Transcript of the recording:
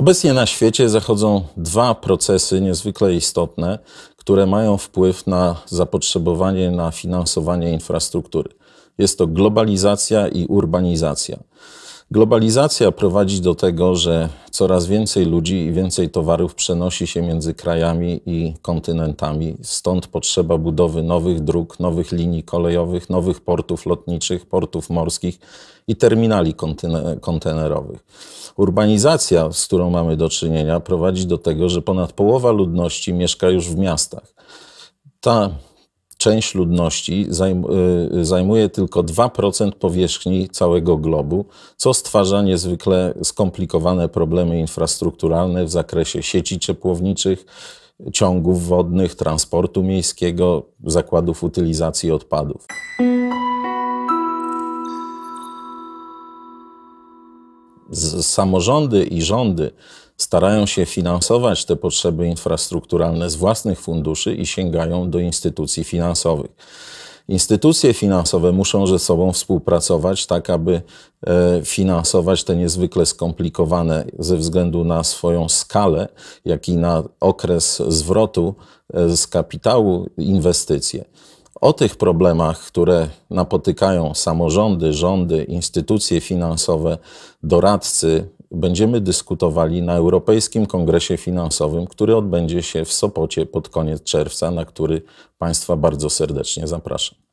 Obecnie na świecie zachodzą dwa procesy niezwykle istotne, które mają wpływ na zapotrzebowanie na finansowanie infrastruktury. Jest to globalizacja i urbanizacja. Globalizacja prowadzi do tego, że coraz więcej ludzi i więcej towarów przenosi się między krajami i kontynentami. Stąd potrzeba budowy nowych dróg, nowych linii kolejowych, nowych portów lotniczych, portów morskich i terminali kontenerowych. Urbanizacja, z którą mamy do czynienia, prowadzi do tego, że ponad połowa ludności mieszka już w miastach. Ta część ludności y, zajmuje tylko 2% powierzchni całego globu, co stwarza niezwykle skomplikowane problemy infrastrukturalne w zakresie sieci ciepłowniczych, ciągów wodnych, transportu miejskiego, zakładów utylizacji odpadów. samorządy i rządy starają się finansować te potrzeby infrastrukturalne z własnych funduszy i sięgają do instytucji finansowych. Instytucje finansowe muszą ze sobą współpracować, tak aby e, finansować te niezwykle skomplikowane ze względu na swoją skalę, jak i na okres zwrotu e, z kapitału inwestycje. O tych problemach, które napotykają samorządy, rządy, instytucje finansowe, doradcy, będziemy dyskutowali na Europejskim Kongresie Finansowym, który odbędzie się w Sopocie pod koniec czerwca, na który Państwa bardzo serdecznie zapraszam.